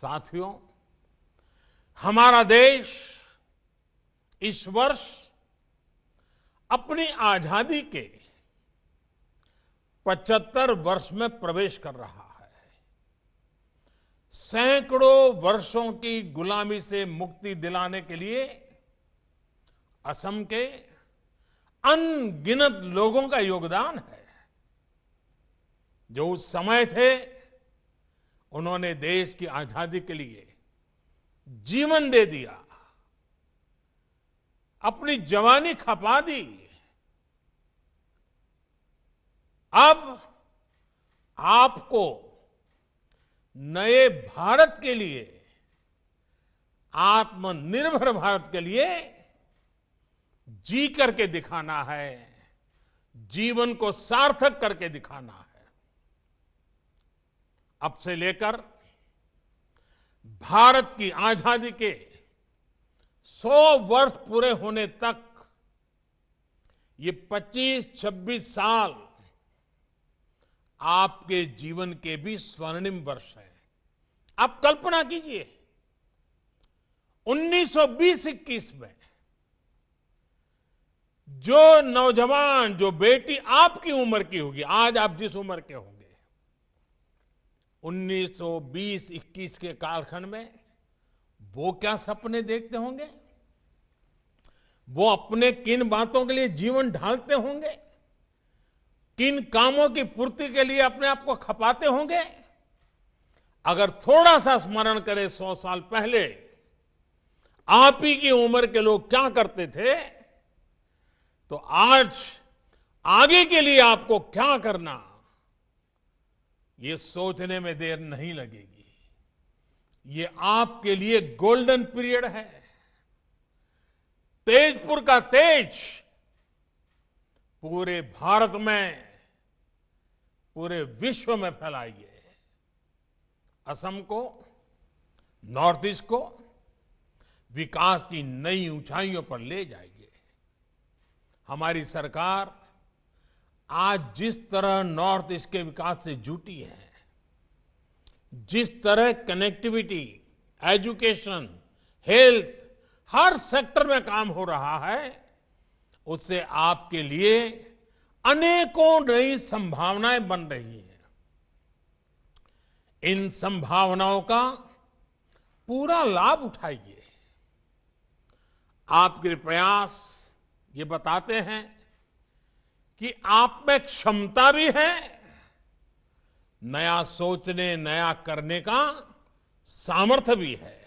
साथियों हमारा देश इस वर्ष अपनी आजादी के 75 वर्ष में प्रवेश कर रहा है सैकड़ों वर्षों की गुलामी से मुक्ति दिलाने के लिए असम के अनगिनत लोगों का योगदान है जो उस समय थे उन्होंने देश की आजादी के लिए जीवन दे दिया अपनी जवानी खपा दी अब आपको नए भारत के लिए आत्मनिर्भर भारत के लिए जी करके दिखाना है जीवन को सार्थक करके दिखाना है अब से लेकर भारत की आजादी के 100 वर्ष पूरे होने तक ये 25-26 साल आपके जीवन के भी स्वर्णिम वर्ष हैं आप कल्पना कीजिए 1920-21 में जो नौजवान जो बेटी आपकी उम्र की होगी आज आप जिस उम्र के होंगे 1920-21 के कालखंड में वो क्या सपने देखते होंगे वो अपने किन बातों के लिए जीवन ढालते होंगे किन कामों की पूर्ति के लिए अपने आप को खपाते होंगे अगर थोड़ा सा स्मरण करें सौ साल पहले आप ही की उम्र के लोग क्या करते थे तो आज आगे के लिए आपको क्या करना ये सोचने में देर नहीं लगेगी ये आपके लिए गोल्डन पीरियड है तेजपुर का तेज पूरे भारत में पूरे विश्व में फैलाइए असम को नॉर्थ ईस्ट को विकास की नई ऊंचाइयों पर ले जाइए हमारी सरकार आज जिस तरह नॉर्थ ईस्ट के विकास से जुटी है जिस तरह कनेक्टिविटी एजुकेशन हेल्थ हर सेक्टर में काम हो रहा है उससे आपके लिए अनेकों नई संभावनाएं बन रही हैं इन संभावनाओं का पूरा लाभ उठाइए आपके प्रयास ये बताते हैं कि आप में क्षमता भी है नया सोचने नया करने का सामर्थ्य भी है